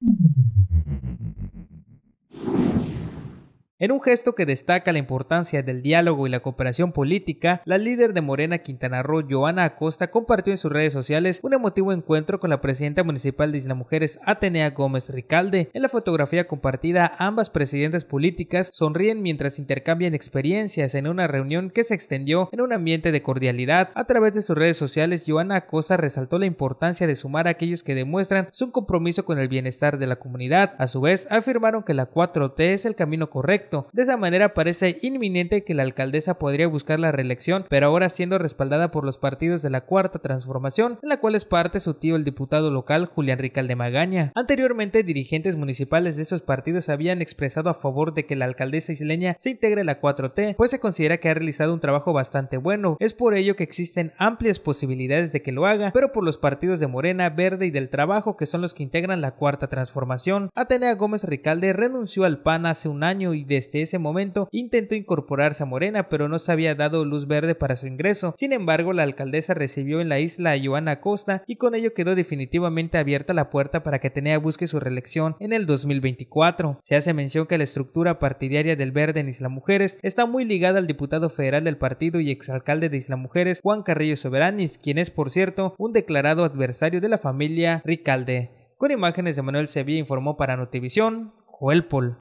Thank mm-hmm. you. En un gesto que destaca la importancia del diálogo y la cooperación política, la líder de Morena Quintana Roo, Joana Acosta, compartió en sus redes sociales un emotivo encuentro con la presidenta municipal de Isla Mujeres, Atenea Gómez Ricalde. En la fotografía compartida, ambas presidentas políticas sonríen mientras intercambian experiencias en una reunión que se extendió en un ambiente de cordialidad. A través de sus redes sociales, Joana Acosta resaltó la importancia de sumar a aquellos que demuestran su compromiso con el bienestar de la comunidad. A su vez, afirmaron que la 4T es el camino correcto de esa manera parece inminente que la alcaldesa podría buscar la reelección, pero ahora siendo respaldada por los partidos de la Cuarta Transformación, en la cual es parte su tío el diputado local Julián Ricalde Magaña. Anteriormente, dirigentes municipales de esos partidos habían expresado a favor de que la alcaldesa isleña se integre a la 4T, pues se considera que ha realizado un trabajo bastante bueno. Es por ello que existen amplias posibilidades de que lo haga, pero por los partidos de Morena, Verde y del Trabajo, que son los que integran la Cuarta Transformación, Atenea Gómez Ricalde renunció al PAN hace un año y de desde ese momento intentó incorporarse a Morena, pero no se había dado luz verde para su ingreso. Sin embargo, la alcaldesa recibió en la isla a Joana Costa y con ello quedó definitivamente abierta la puerta para que Tenea busque su reelección en el 2024. Se hace mención que la estructura partidaria del Verde en Isla Mujeres está muy ligada al diputado federal del partido y exalcalde de Isla Mujeres, Juan Carrillo Soberanis, quien es, por cierto, un declarado adversario de la familia Ricalde. Con imágenes de Manuel Sevilla informó para Notivisión, Pol.